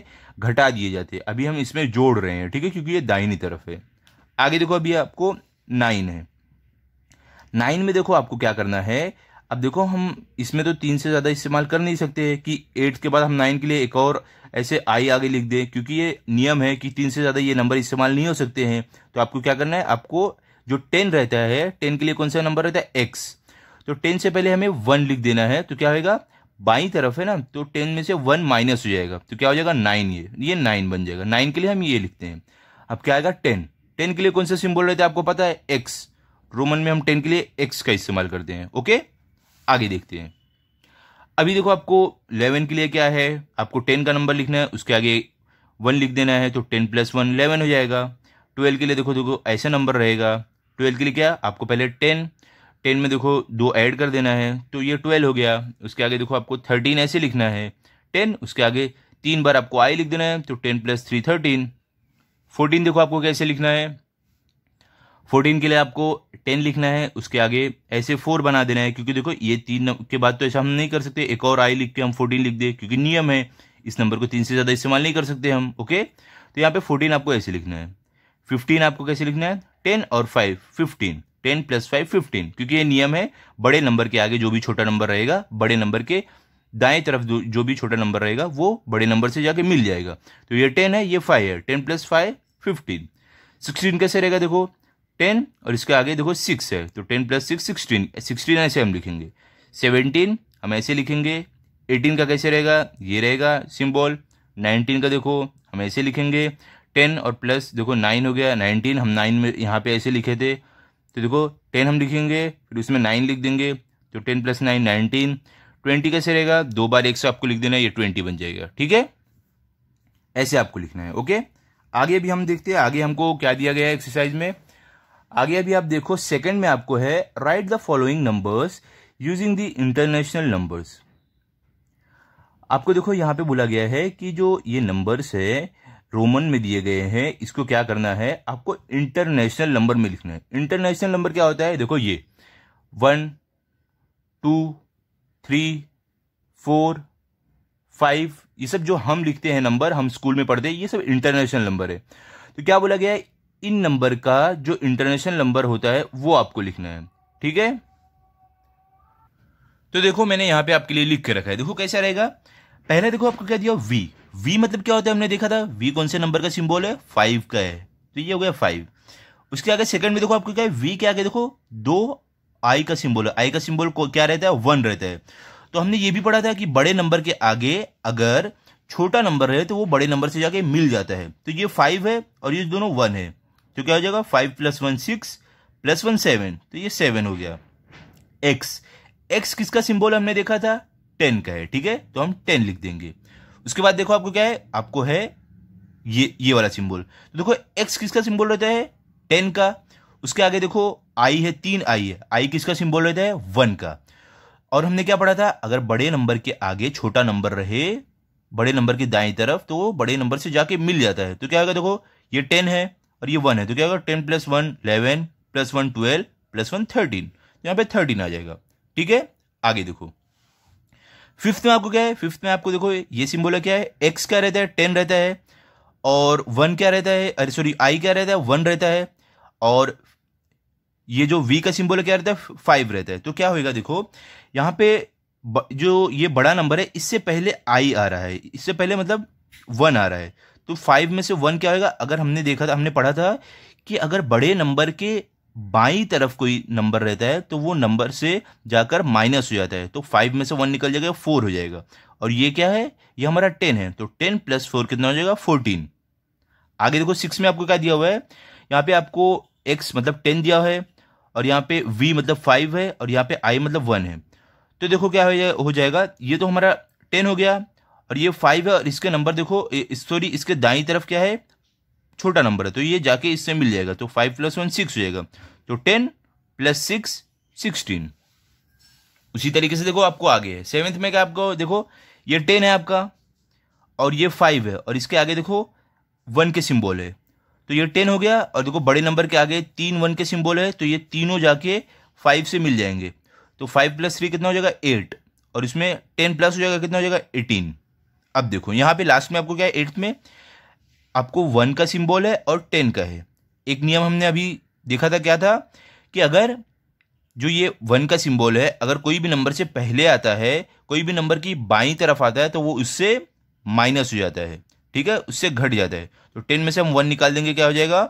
घटा दिए जाते अभी हम इसमें जोड़ रहे हैं ठीक है क्योंकि ये दाइनी तरफ है आगे देखो अभी आपको नाइन है नाइन में देखो आपको क्या करना है अब देखो हम इसमें तो तीन से ज़्यादा इस्तेमाल कर नहीं सकते कि एट के बाद हम नाइन के लिए एक और ऐसे आई आगे लिख दें क्योंकि ये नियम है कि तीन से ज़्यादा ये नंबर इस्तेमाल नहीं हो सकते हैं तो आपको क्या करना है आपको जो टेन रहता है टेन के लिए कौन सा नंबर रहता है एक्स तो टेन से पहले हमें वन लिख देना है तो क्या होगा बाई तरफ है ना तो टेन में से वन माइनस हो जाएगा तो क्या हो जाएगा नाइन ये ये नाइन बन जाएगा नाइन के लिए हम ये लिखते हैं अब क्या आएगा टेन टेन के लिए कौन सा सिंबल रहता है आपको पता है एक्स रोमन में हम टेन के लिए एक्स का इस्तेमाल करते हैं ओके आगे देखते हैं अभी देखो आपको इलेवन के लिए क्या है आपको टेन का नंबर लिखना है उसके आगे वन लिख देना है तो टेन प्लस वन इलेवन हो जाएगा ट्वेल्व के लिए देखो देखो ऐसा नंबर रहेगा ट्वेल्व के लिए क्या आपको पहले टेन टेन में देखो दो ऐड कर देना है तो ये ट्वेल्व हो गया उसके आगे देखो आपको थर्टीन ऐसे लिखना है टेन उसके आगे तीन बार आपको आई लिख देना है तो ten plus three thirteen fourteen देखो आपको कैसे लिखना है फोर्टीन के लिए आपको टेन लिखना है उसके आगे ऐसे फोर बना देना है क्योंकि देखो ये तीन के बाद तो ऐसा हम नहीं कर सकते एक और आई लिख के हम फोर्टीन लिख दे क्योंकि नियम है इस नंबर को तीन से ज़्यादा इस्तेमाल नहीं कर सकते हम ओके तो यहाँ पे फोर्टीन आपको ऐसे लिखना है फिफ्टीन आपको कैसे लिखना है टेन और five fifteen ten plus five fifteen क्योंकि ये नियम है बड़े नंबर के आगे जो भी छोटा नंबर रहेगा बड़े नंबर के दाएं तरफ जो भी छोटा नंबर रहेगा वो बड़े नंबर से जाके मिल जाएगा तो ये टेन है ये फाइव है ten plus five fifteen sixteen कैसे रहेगा देखो टेन और इसके आगे देखो सिक्स है तो ten plus six sixteen sixteen ऐसे हम लिखेंगे सेवनटीन हम ऐसे लिखेंगे एटीन का कैसे रहेगा ये रहेगा सिम्बॉल नाइनटीन का देखो हम ऐसे लिखेंगे टेन और प्लस देखो नाइन हो गया नाइनटीन हम नाइन में यहाँ पे ऐसे लिखे थे तो देखो टेन हम लिखेंगे फिर उसमें नाइन लिख देंगे तो ten plus nine nineteen twenty कैसे रहेगा दो बार एक सौ आपको लिख देना है ये ट्वेंटी बन जाएगा ठीक है ऐसे आपको लिखना है ओके आगे भी हम देखते हैं आगे हमको क्या दिया गया है एक्सरसाइज में आगे अभी आप देखो सेकंड में आपको है write the following numbers using the international numbers आपको देखो यहां पे बोला गया है कि जो ये नंबर्स है रोमन में दिए गए हैं इसको क्या करना है आपको इंटरनेशनल नंबर में लिखना है इंटरनेशनल नंबर क्या होता है देखो ये one two three four five ये सब जो हम लिखते हैं नंबर हम स्कूल में पढ़ते हैं ये सब इंटरनेशनल नंबर है तो क्या बोला गया है इन नंबर का जो इंटरनेशनल नंबर होता है वो आपको लिखना है ठीक है तो देखो मैंने यहां पे आपके लिए लिख के रखा है देखो कैसा रहेगा पहले देखो आपको क्या दिया वी वी मतलब क्या होता है हमने देखा था वी कौन से नंबर का सिंबल है फाइव का है तो ये हो गया फाइव उसके आगे सेकंड में देखो आपको क्या है वी के आगे देखो दो आई का सिंबल है आई का सिंबल क्या रहता है वन रहता है तो हमने ये भी पढ़ा था कि बड़े नंबर के आगे अगर छोटा नंबर है तो वो बड़े नंबर से जाके मिल जाता है तो ये फाइव है और ये दोनों वन है तो क्या हो जाएगा five plus one six plus one seven तो ये सेवन हो गया एक्स एक्स किसका सिंबल हमने देखा था टेन का है ठीक है तो हम टेन लिख देंगे उसके बाद देखो आपको क्या है आपको है ये ये वाला सिंबल तो देखो एक्स किसका सिंबल रहता है टेन का उसके आगे देखो आई है तीन आई है आई किसका सिंबल रहता है वन का और हमने क्या पढ़ा था अगर बड़े नंबर के आगे छोटा नंबर रहे बड़े नंबर के दाएं तरफ तो बड़े नंबर से जाके मिल जाता है तो क्या होगा देखो ये टेन है और ये वन है तो क्या होगा ten plus one eleven plus one twelve plus one thirteen तो यहाँ पे थर्टीन आ जाएगा ठीक है आगे देखो फिफ्थ में आपको क्या है फिफ्थ में आपको देखो ये सिंबल क्या है एक्स क्या रहता है टेन रहता है और वन क्या रहता है अरे सॉरी आई क्या रहता है वन रहता है और ये जो वी का सिंबल क्या रहता है फाइव रहता है तो क्या होएगा देखो यहाँ पे जो ये बड़ा नंबर है इससे पहले आई आ रहा है इससे पहले मतलब वन आ रहा है तो फाइव में से वन क्या होगा अगर हमने देखा था हमने पढ़ा था कि अगर बड़े नंबर के बाई तरफ कोई नंबर रहता है तो वो नंबर से जाकर माइनस हो जाता है तो फाइव में से वन निकल जाएगा फोर हो जाएगा और ये क्या है ये हमारा टेन है तो टेन प्लस फोर कितना हो जाएगा फोर्टीन आगे देखो सिक्स में आपको क्या दिया हुआ है यहाँ पे आपको एक्स मतलब टेन दिया है और यहाँ पे वी मतलब फाइव है और यहाँ पे आई मतलब वन है तो देखो क्या हो जाएगा ये तो हमारा टेन हो गया और ये फाइव है और इसके नंबर देखो सॉरी इसके दाई तरफ क्या है छोटा नंबर है तो ये जाके इससे मिल जाएगा तो फाइव प्लस वन सिक्स हो जाएगा तो टेन प्लस सिक्स सिक्सटीन उसी तरीके से देखो आपको आगे है सेवेंथ में क्या आपको देखो ये टेन है आपका और ये फाइव है और इसके आगे देखो वन के सिंबल है तो ये टेन हो गया और देखो बड़े नंबर के आगे तीन वन के सिंबल है तो ये तीनों जाके फाइव से मिल जाएंगे तो फाइव प्लस थ्री कितना हो जाएगा एट और इसमें टेन प्लस हो जाएगा कितना हो जाएगा एटीन अब देखो यहाँ पे लास्ट में आपको क्या है एट्थ में आपको वन का सिंबल है और टेन का है एक नियम हमने अभी देखा था क्या था कि अगर जो ये वन का सिंबल है अगर कोई भी नंबर से पहले आता है कोई भी नंबर की बाई तरफ आता है तो वो उससे माइनस हो जाता है ठीक है उससे घट जाता है तो टेन में से हम वन निकाल देंगे क्या हो जाएगा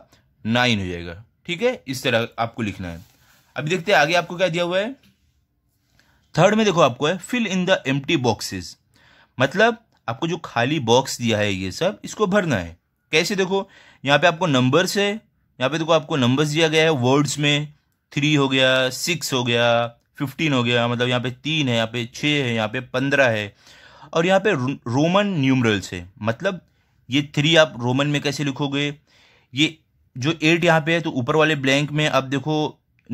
नाइन हो जाएगा ठीक है इस तरह आपको लिखना है अभी देखते हैं आगे आपको क्या दिया हुआ है थर्ड में देखो आपको है fill in the empty boxes मतलब आपको जो खाली बॉक्स दिया है ये सब इसको भरना है कैसे देखो यहाँ पे आपको नंबर्स है यहाँ पे देखो आपको नंबर्स दिया गया है वर्ड्स में थ्री हो गया सिक्स हो गया फिफ्टीन हो गया मतलब यहाँ पे तीन है यहाँ पे छः है यहाँ पे पंद्रह है और यहाँ पे रोमन न्यूमरल्स है मतलब ये थ्री आप रोमन में कैसे लिखोगे ये जो एट यहाँ पे है तो ऊपर वाले ब्लैंक में आप देखो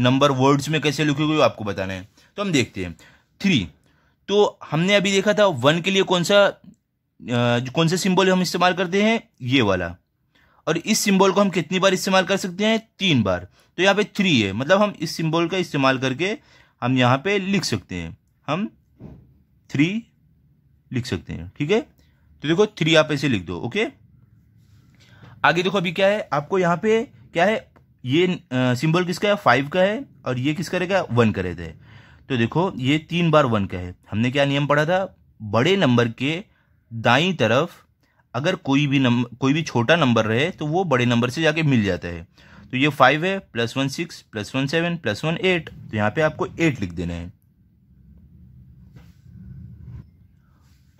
नंबर वर्ड्स में कैसे लिखोगे वो आपको बताना है तो हम देखते हैं थ्री तो हमने अभी देखा था वन के लिए कौन सा जो कौन से सिंबल हम इस्तेमाल करते हैं ये वाला और इस सिंबल को हम कितनी बार इस्तेमाल कर सकते हैं तीन बार तो यहाँ पे थ्री है मतलब हम इस सिंबल का इस्तेमाल करके हम यहाँ पे लिख सकते हैं हम थ्री लिख सकते हैं ठीक है तो देखो थ्री आप ऐसे लिख दो ओके आगे देखो अभी क्या है आपको यहाँ पे क्या है ये सिंबल किसका है फाइव का है और ये किसका रहेगा वन का रहता है तो देखो ये तीन बार वन का है हमने क्या नियम पढ़ा था बड़े नंबर के दाई तरफ अगर कोई भी नंबर कोई भी छोटा नंबर रहे तो वो बड़े नंबर से जाके मिल जाता है तो ये फाइव है plus one six plus one seven plus one eight तो यहाँ पे आपको एट लिख देना है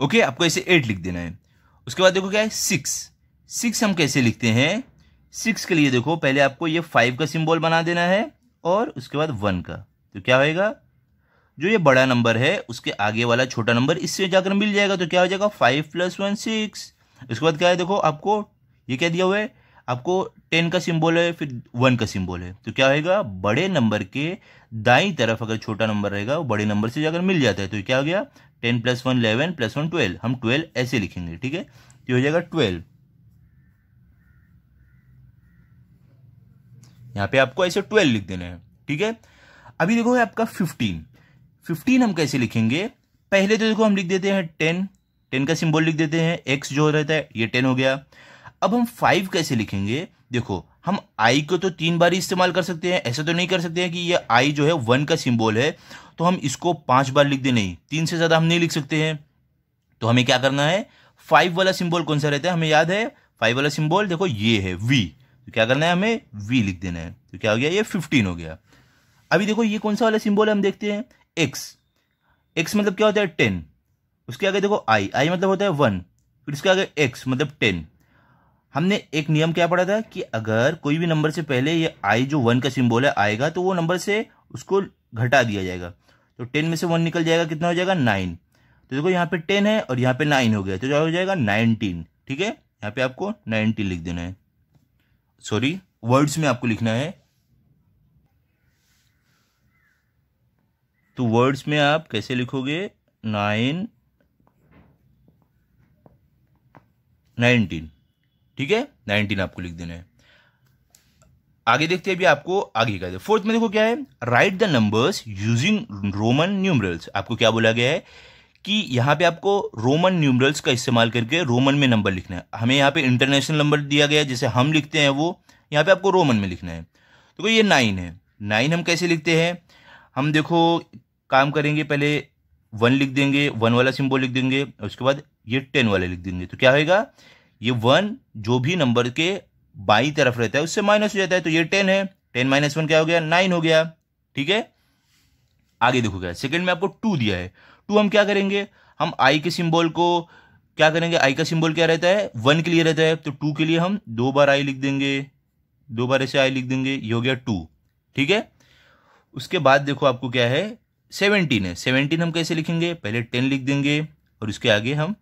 ओके okay, आपको ऐसे एट लिख देना है उसके बाद देखो क्या है सिक्स सिक्स हम कैसे लिखते हैं सिक्स के लिए देखो पहले आपको ये फाइव का सिंबल बना देना है और उसके बाद वन का तो क्या होएगा जो ये बड़ा नंबर है उसके आगे वाला छोटा नंबर इससे जाकर मिल जाएगा तो क्या हो जाएगा फाइव प्लस वन सिक्स उसके बाद क्या है देखो आपको ये क्या दिया हुआ है आपको टेन का सिंबल है फिर वन का सिंबल है तो क्या होगा बड़े नंबर के दाई तरफ अगर छोटा नंबर रहेगा वो बड़े नंबर से जाकर मिल जाता है तो क्या हो गया ten plus one eleven plus one twelve हम ट्वेल्व ऐसे लिखेंगे ठीक है तो हो जाएगा ट्वेल्व यहाँ पे आपको ऐसे ट्वेल्व लिख देना है ठीक है अभी देखो है आपका फिफ्टीन फिफ्टीन हम कैसे लिखेंगे पहले तो देखो हम लिख देते हैं टेन टेन का सिंबल लिख देते हैं एक्स जो रहता है ये टेन हो गया अब हम फाइव कैसे लिखेंगे देखो हम आई को तो तीन बार इस्तेमाल कर सकते हैं ऐसा तो नहीं कर सकते हैं कि ये आई जो है वन का सिंबल है तो हम इसको पांच बार लिख दे नहीं तीन से ज़्यादा हम नहीं लिख सकते हैं तो हमें क्या करना है फाइव वाला सिंबल कौन सा रहता है हमें याद है फाइव वाला सिंबल देखो ये है वी तो क्या करना है हमें वी लिख देना है तो क्या हो गया ये फिफ्टीन हो गया अभी देखो ये कौन सा वाला सिंबल है हम देखते हैं एक्स एक्स मतलब क्या होता है टेन उसके आगे देखो आई आई मतलब होता है वन फिर उसके आगे एक्स मतलब टेन हमने एक नियम क्या पढ़ा था कि अगर कोई भी नंबर से पहले ये आई जो वन का सिंबल है आएगा तो वो नंबर से उसको घटा दिया जाएगा तो टेन में से वन निकल जाएगा कितना हो जाएगा नाइन तो देखो यहाँ पे टेन है और यहाँ पे नाइन हो गया तो क्या हो जाएगा नाइनटीन ठीक है यहाँ पे आपको नाइनटीन लिख देना है सॉरी वर्ड्स में आपको लिखना है तो वर्ड्स में आप कैसे लिखोगे नाइन नाइनटीन ठीक है नाइनटीन आपको लिख देना है आगे देखते हैं अभी आपको आगे का फोर्थ में देखो क्या है write the numbers using Roman numerals आपको क्या बोला गया है कि यहां पे आपको रोमन न्यूमरल्स का इस्तेमाल करके रोमन में नंबर लिखना है हमें यहां पे इंटरनेशनल नंबर दिया गया है जैसे हम लिखते हैं वो यहां पे आपको रोमन में लिखना है तो ये नाइन है नाइन हम कैसे लिखते हैं हम देखो काम करेंगे पहले वन लिख देंगे वन वाला सिंबल लिख देंगे उसके बाद ये टेन वाला लिख देंगे तो क्या होगा ये वन जो भी नंबर के बाई तरफ रहता है उससे माइनस हो जाता है तो ये टेन है टेन माइनस वन क्या हो गया नाइन हो गया ठीक है आगे देखो क्या सेकेंड में आपको टू दिया है टू हम क्या करेंगे हम आई के सिंबल को क्या करेंगे आई का सिंबल क्या रहता है वन के लिए रहता है तो टू के लिए हम दो बार आई लिख देंगे दो बार ऐसे आई लिख देंगे ये हो गया टू ठीक है उसके बाद देखो आपको क्या है सेवनटीन है सेवनटीन हम कैसे लिखेंगे पहले टेन लिख देंगे और उसके आगे हम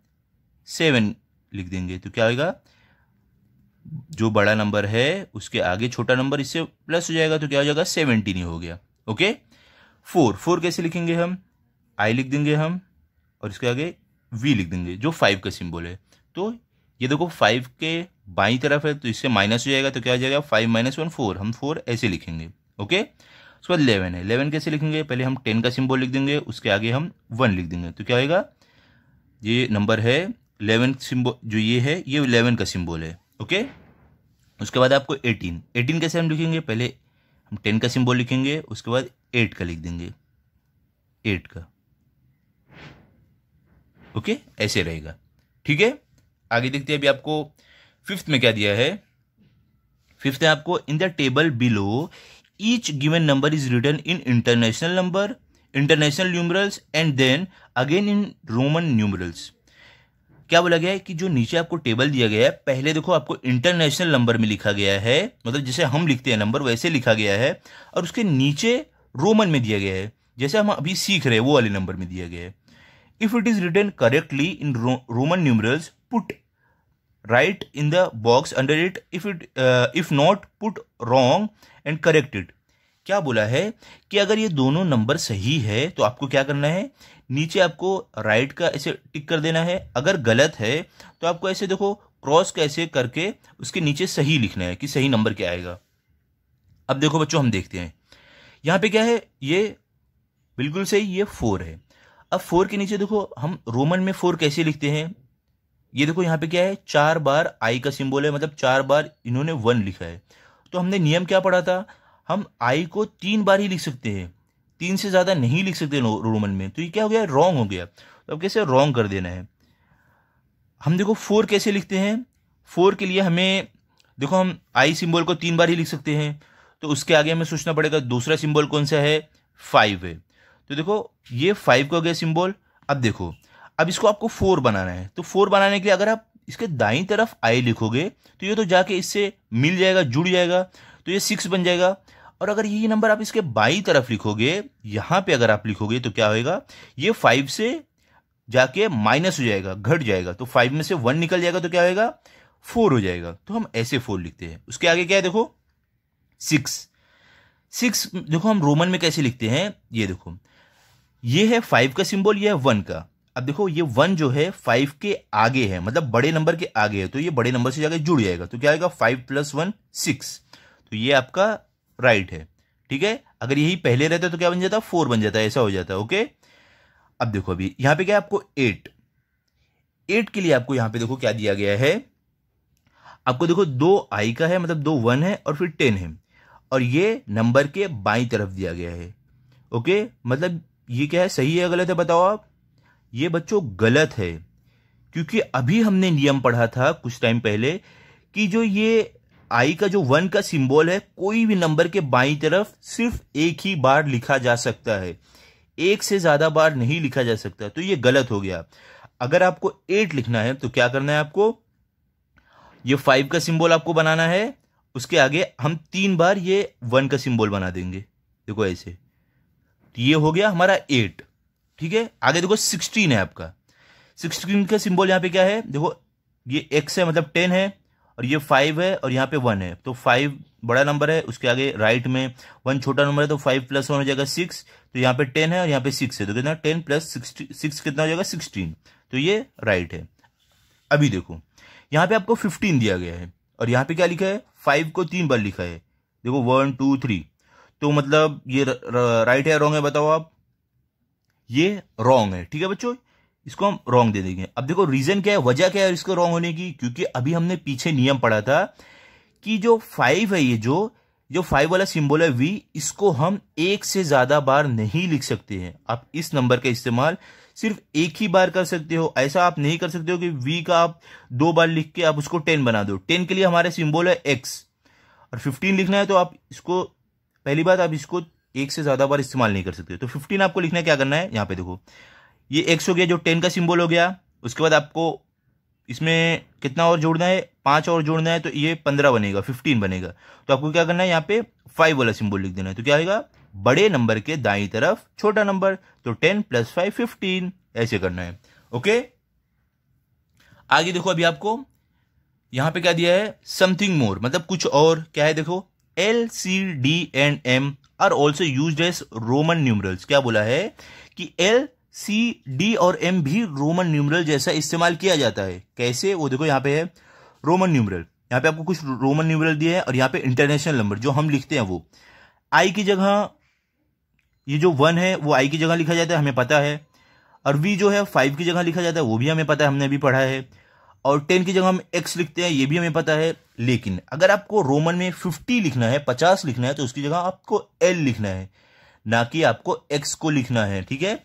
सेवन लिख देंगे तो क्या होगा जो बड़ा नंबर है उसके आगे छोटा नंबर इससे प्लस हो जाएगा तो क्या हो जाएगा सेवनटीन ही हो गया ओके फोर फोर कैसे लिखेंगे हम आई लिख देंगे हम और इसके आगे वी लिख देंगे जो फाइव का सिंबल है तो ये देखो फाइव के बाई तरफ है तो इससे माइनस हो जाएगा तो क्या हो जाएगा फाइव माइनस वन फोर हम फोर ऐसे लिखेंगे ओके उसके बाद इलेवन है इलेवन कैसे लिखेंगे पहले हम टेन का सिंबल लिख देंगे उसके आगे हम वन लिख देंगे तो क्या होगा ये नंबर है इलेवन सिम्बो जो ये है ये इलेवन का सिम्बॉल है ओके उसके बाद आपको एटीन एटीन कैसे हम लिखेंगे पहले हम टेन का सिम्बॉल लिखेंगे उसके बाद एट का लिख देंगे एट का ओके ऐसे रहेगा ठीक है आगे देखते हैं अभी आपको फिफ्थ में क्या दिया है फिफ्थ है आपको in the table below each given number is written in international number international numerals and then again in Roman numerals क्या बोला गया है कि जो नीचे आपको टेबल दिया गया है पहले देखो आपको इंटरनेशनल नंबर में लिखा गया है मतलब जैसे हम लिखते हैं नंबर वैसे लिखा गया है और उसके नीचे रोमन में दिया गया है जैसे हम अभी सीख रहे हैं वो वाले नंबर में दिया गया है if it is written correctly in Roman numerals put right in the box under it if it if not put wrong and corrected क्या बोला है कि अगर ये दोनों नंबर सही है तो आपको क्या करना है नीचे आपको राइट का ऐसे टिक कर देना है अगर गलत है तो आपको ऐसे देखो क्रॉस कैसे करके उसके नीचे सही लिखना है कि सही नंबर क्या आएगा अब देखो बच्चों हम देखते हैं यहाँ पे क्या है ये बिल्कुल सही ये फोर है अब फोर के नीचे देखो हम रोमन में फोर कैसे लिखते हैं ये देखो यहाँ पे क्या है चार बार आई का सिंबल है मतलब चार बार इन्होंने वन लिखा है तो हमने नियम क्या पढ़ा था हम आई को तीन बार ही लिख सकते हैं तीन से ज़्यादा नहीं लिख सकते रोमन में तो ये क्या हो गया रॉन्ग हो गया तो अब कैसे रॉन्ग कर देना है हम देखो फोर कैसे लिखते हैं फोर के लिए हमें देखो हम आई सिंबल को तीन बार ही लिख सकते हैं तो उसके आगे हमें सोचना पड़ेगा दूसरा सिंबल कौन सा है फाइव है तो देखो ये फाइव का हो गया सिंबल अब देखो अब इसको आपको फोर बनाना है तो फोर बनाने के लिए अगर आप इसके दाई तरफ आई लिखोगे तो ये तो जाके इससे मिल जाएगा जुड़ जाएगा तो ये सिक्स बन जाएगा और अगर यही नंबर आप इसके बाई तरफ लिखोगे यहाँ पे अगर आप लिखोगे तो क्या होएगा ये फाइव से जाके माइनस हो जाएगा घट जाएगा तो फाइव में से वन निकल जाएगा तो क्या होएगा फोर हो जाएगा तो हम ऐसे फोर लिखते हैं उसके आगे क्या है देखो सिक्स सिक्स देखो हम रोमन में कैसे लिखते हैं ये देखो ये है फाइव का सिंबल ये है वन का अब देखो ये वन जो है फाइव के आगे है मतलब बड़े नंबर के आगे है तो ये बड़े नंबर से जाकर जुड़ जाएगा तो क्या आएगा फाइव प्लस वन सिक्स तो ये आपका राइट है ठीक है अगर यही पहले रहता है तो क्या बन जाता फोर बन जाता है ऐसा हो जाता है ओके अब देखो अभी यहां पे क्या है आपको एट एट के लिए आपको यहां पे देखो क्या दिया गया है आपको देखो दो आई का है मतलब दो वन है और फिर टेन है और ये नंबर के बाई तरफ दिया गया है ओके मतलब ये क्या है सही है गलत है बताओ आप ये बच्चों गलत है क्योंकि अभी हमने नियम पढ़ा था कुछ टाइम पहले कि जो ये आई का जो वन का सिंबल है कोई भी नंबर के बाई तरफ सिर्फ एक ही बार लिखा जा सकता है एक से ज्यादा बार नहीं लिखा जा सकता तो ये गलत हो गया अगर आपको एट लिखना है तो क्या करना है आपको ये फाइव का सिंबल आपको बनाना है उसके आगे हम तीन बार ये वन का सिंबल बना देंगे देखो ऐसे ये हो गया हमारा एट ठीक है आगे देखो सिक्सटीन है आपका सिक्सटीन का सिंबल यहाँ पे क्या है देखो ये एक्स है मतलब टेन है और ये फाइव है और यहाँ पे वन है तो फाइव बड़ा नंबर है उसके आगे राइट में वन छोटा नंबर है तो फाइव प्लस वन हो जाएगा सिक्स तो यहाँ पे टेन है और यहाँ पे सिक्स है तो कितना टेन प्लस सिक्स कितना हो जाएगा सिक्सटीन तो ये राइट है अभी देखो यहाँ पे आपको फिफ्टीन दिया गया है और यहाँ पे क्या लिखा है फाइव को तीन बार लिखा है देखो वन टू थ्री तो मतलब ये राइट है रॉन्ग है बताओ आप ये रॉन्ग है ठीक है बच्चों इसको हम रॉन्ग दे देंगे अब देखो रीजन क्या है वजह क्या है इसको रॉन्ग होने की क्योंकि अभी हमने पीछे नियम पढ़ा था कि जो फाइव है ये जो जो फाइव वाला सिंबल है वी इसको हम एक से ज्यादा बार नहीं लिख सकते हैं आप इस नंबर का इस्तेमाल सिर्फ एक ही बार कर सकते हो ऐसा आप नहीं कर सकते हो कि वी का आप दो बार लिख के आप उसको टेन बना दो टेन के लिए हमारे सिंबल है एक्स और फिफ्टीन लिखना है तो आप इसको पहली बात आप इसको एक से ज्यादा बार इस्तेमाल नहीं कर सकते तो फिफ्टीन आपको लिखना क्या करना है यहाँ पे देखो ये एक्स हो गया जो टेन का सिंबल हो गया उसके बाद आपको इसमें कितना और जोड़ना है पांच और जोड़ना है तो ये पंद्रह बनेगा फिफ्टीन बनेगा तो आपको क्या करना है यहाँ पे फाइव वाला सिंबल लिख देना है तो क्या होगा बड़े नंबर के दाई तरफ छोटा नंबर तो टेन प्लस फाइव फिफ्टीन ऐसे करना है ओके आगे देखो अभी आपको यहां पे क्या दिया है समथिंग मोर मतलब कुछ और क्या है देखो L C D and M are also use as Roman numerals क्या बोला है कि एल सी डी और एम भी रोमन न्यूमरल जैसा इस्तेमाल किया जाता है कैसे वो देखो यहाँ पे है रोमन न्यूमरल यहाँ पे आपको कुछ रोमन न्यूमरल दिए हैं और यहाँ पे इंटरनेशनल नंबर जो हम लिखते हैं वो आई की जगह ये जो वन है वो आई की जगह लिखा जाता है हमें पता है और वी जो है फाइव की जगह लिखा जाता है वो भी हमें पता है हमने अभी पढ़ा है और टेन की जगह हम एक्स लिखते हैं ये भी हमें पता है लेकिन अगर आपको रोमन में फिफ्टी लिखना है पचास लिखना है तो उसकी जगह आपको एल लिखना है ना कि आपको एक्स को लिखना है ठीक है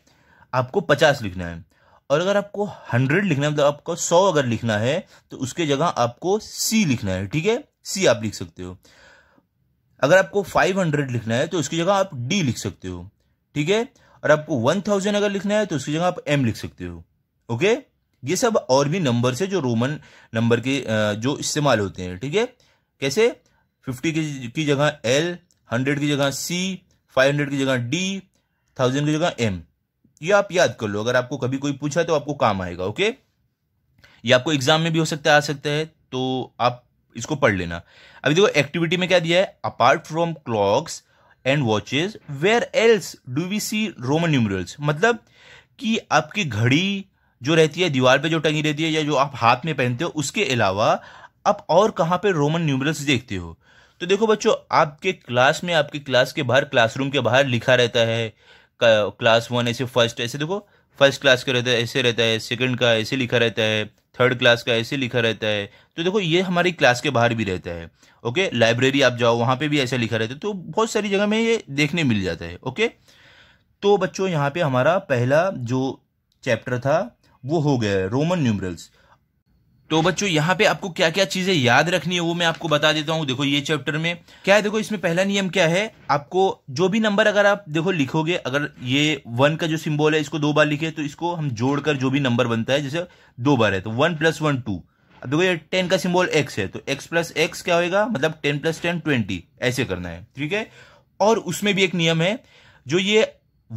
आपको पचास लिखना है और अगर आपको हंड्रेड लिखना है मतलब आपको सौ अगर लिखना है तो उसके जगह आपको सी लिखना है ठीक है सी आप लिख सकते हो अगर आपको फाइव हंड्रेड लिखना है तो उसकी जगह आप डी लिख सकते हो ठीक है और आपको वन थाउजेंड अगर लिखना है तो उसकी जगह आप एम लिख सकते हो ओके ये सब और भी नंबर से जो रोमन नंबर के जो इस्तेमाल होते हैं ठीक है कैसे फिफ्टी की जगह एल हंड्रेड की जगह सी फाइव हंड्रेड की जगह डी थाउजेंड की जगह एम ये आप याद कर लो अगर आपको कभी कोई पूछा तो आपको काम आएगा ओके ये आपको एग्जाम में भी हो सकता है आ सकता है तो आप इसको पढ़ लेना अभी देखो एक्टिविटी में क्या दिया है apart from clocks and watches where else do we see Roman numerals मतलब कि आपकी घड़ी जो रहती है दीवार पे जो टंगी रहती है या जो आप हाथ में पहनते हो उसके अलावा आप और कहाँ पे रोमन न्यूमरल्स देखते हो तो देखो बच्चों आपके क्लास में आपके क्लास के बाहर क्लासरूम के बाहर लिखा रहता है क्लास वन ऐसे फर्स्ट ऐसे देखो फर्स्ट क्लास का रहता है ऐसे रहता है सेकंड का ऐसे लिखा रहता है थर्ड क्लास का ऐसे लिखा रहता है तो देखो ये हमारी क्लास के बाहर भी रहता है ओके लाइब्रेरी आप जाओ वहाँ पे भी ऐसा लिखा रहता है तो बहुत सारी जगह में ये देखने मिल जाता है ओके तो बच्चों यहाँ पे हमारा पहला जो चैप्टर था वो हो गया रोमन न्यूमरल्स तो बच्चों यहाँ पे आपको क्या क्या चीजें याद रखनी है वो मैं आपको बता देता हूँ देखो ये चैप्टर में क्या है देखो इसमें पहला नियम क्या है आपको जो भी नंबर अगर आप देखो लिखोगे अगर ये वन का जो सिंबल है इसको दो बार लिखे तो इसको हम जोड़कर जो भी नंबर बनता है जैसे दो बार है तो वन प्लस वन टू अब देखो ये टेन का सिम्बॉल एक्स है तो एक्स प्लस एक्स क्या होगा मतलब टेन प्लस टेन ट्वेंटी ऐसे करना है ठीक है और उसमें भी एक नियम है जो ये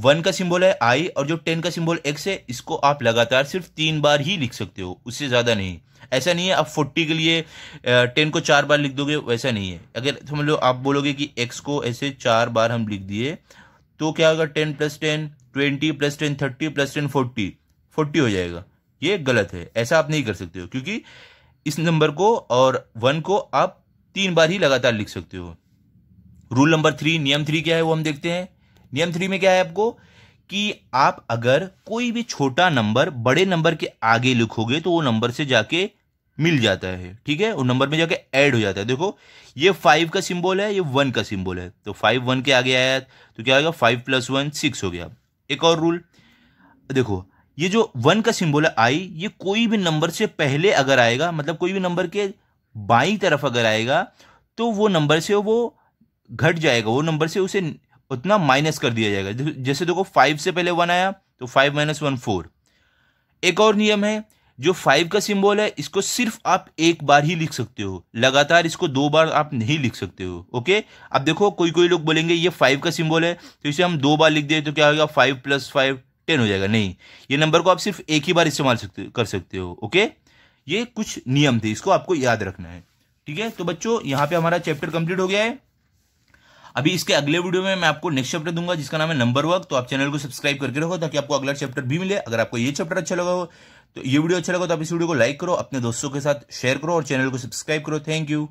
वन का सिंबल है आई और जो टेन का सिंबल एक्स है इसको आप लगातार सिर्फ तीन बार ही लिख सकते हो उससे ज़्यादा नहीं ऐसा नहीं है आप फोर्टी के लिए टेन को चार बार लिख दोगे वैसा नहीं है अगर समझ लो आप बोलोगे कि एक्स को ऐसे चार बार हम लिख दिए तो क्या होगा ten plus ten twenty plus ten thirty plus ten forty forty हो जाएगा ये गलत है ऐसा आप नहीं कर सकते हो क्योंकि इस नंबर को और वन को आप तीन बार ही लगातार लिख सकते हो रूल नंबर थ्री नियम थ्री क्या है वो हम देखते हैं नियम थ्री में क्या है आपको कि आप अगर कोई भी छोटा नंबर बड़े नंबर के आगे लिखोगे तो वो नंबर से जाके मिल जाता है ठीक है और नंबर में जाके ऐड हो जाता है देखो ये फाइव का सिंबल है ये वन का सिंबल है तो फाइव वन के आगे आया तो क्या होगा फाइव प्लस वन सिक्स हो गया एक और रूल देखो ये जो वन का सिंबल है आई ये कोई भी नंबर से पहले अगर आएगा मतलब कोई भी नंबर के बाई तरफ अगर आएगा तो वो नंबर से वो घट जाएगा वो नंबर से उसे उतना माइनस कर दिया जाएगा जैसे देखो फाइव से पहले वन आया तो फाइव माइनस वन फोर एक और नियम है जो फाइव का सिंबल है इसको सिर्फ आप एक बार ही लिख सकते हो लगातार इसको दो बार आप नहीं लिख सकते हो ओके अब देखो कोई कोई लोग बोलेंगे ये फाइव का सिंबल है तो इसे हम दो बार लिख दें तो क्या होगा फाइव प्लस फाइव टेन हो जाएगा नहीं ये नंबर को आप सिर्फ एक ही बार इस्तेमाल सकते कर सकते हो ओके ये कुछ नियम थे इसको आपको याद रखना है ठीक है तो बच्चों यहाँ पे हमारा चैप्टर कंप्लीट हो गया है अभी इसके अगले वीडियो में मैं आपको नेक्स्ट चैप्टर दूंगा जिसका नाम है नंबर वर्क तो आप चैनल को सब्सक्राइब करके रखो ताकि आपको अगला चैप्टर भी मिले अगर आपको ये चैप्टर अच्छा लगा हो तो ये वीडियो अच्छा लगा तो आप इस वीडियो को लाइक करो अपने दोस्तों के साथ शेयर करो और चैनल को सब्सक्राइब करो थैंक यू